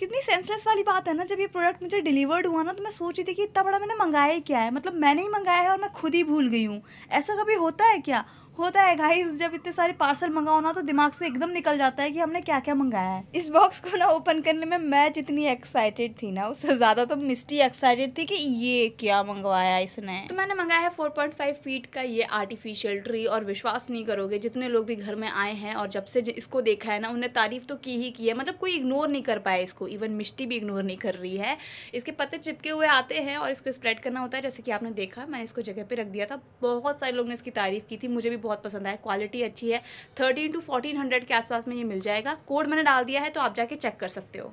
कितनी सेंसलेस वाली बात है ना जब ये प्रोडक्ट मुझे डिलीवर्ड हुआ ना तो मैं सोच रही थी कि इतना बड़ा मैंने मंगाया ही क्या है मतलब मैंने ही मंगाया है और मैं खुद ही भूल गई हूँ ऐसा कभी होता है क्या होता है गाइस जब इतने सारे पार्सल मंगाओ ना तो दिमाग से एकदम निकल जाता है कि हमने क्या क्या मंगाया है इस बॉक्स को ना ओपन करने में मैं जितनी एक्साइटेड थी ना उससे ज़्यादा तो मिस्टी एक्साइटेड थी कि ये क्या मंगवाया इसने तो मैंने मंगाया है 4.5 फीट का ये आर्टिफिशियल ट्री और विश्वास नहीं करोगे जितने लोग भी घर में आए हैं और जब से इसको देखा है ना उन्हें तारीफ तो की ही की है मतलब कोई इग्नोर नहीं कर पाया इसको इवन मिस्टी भी इग्नोर नहीं कर रही है इसके पत्ते चिपके हुए आते हैं और इसको स्प्रेड करना होता है जैसे कि आपने देखा मैंने इसको जगह पर रख दिया था बहुत सारे लोग ने इसकी तारीफ की थी मुझे भी बहुत पसंद आया क्वालिटी अच्छी है थर्टीन टू फोर्टीन हंड्रेड के आसपास में ये मिल जाएगा कोड मैंने डाल दिया है तो आप जाके चेक कर सकते हो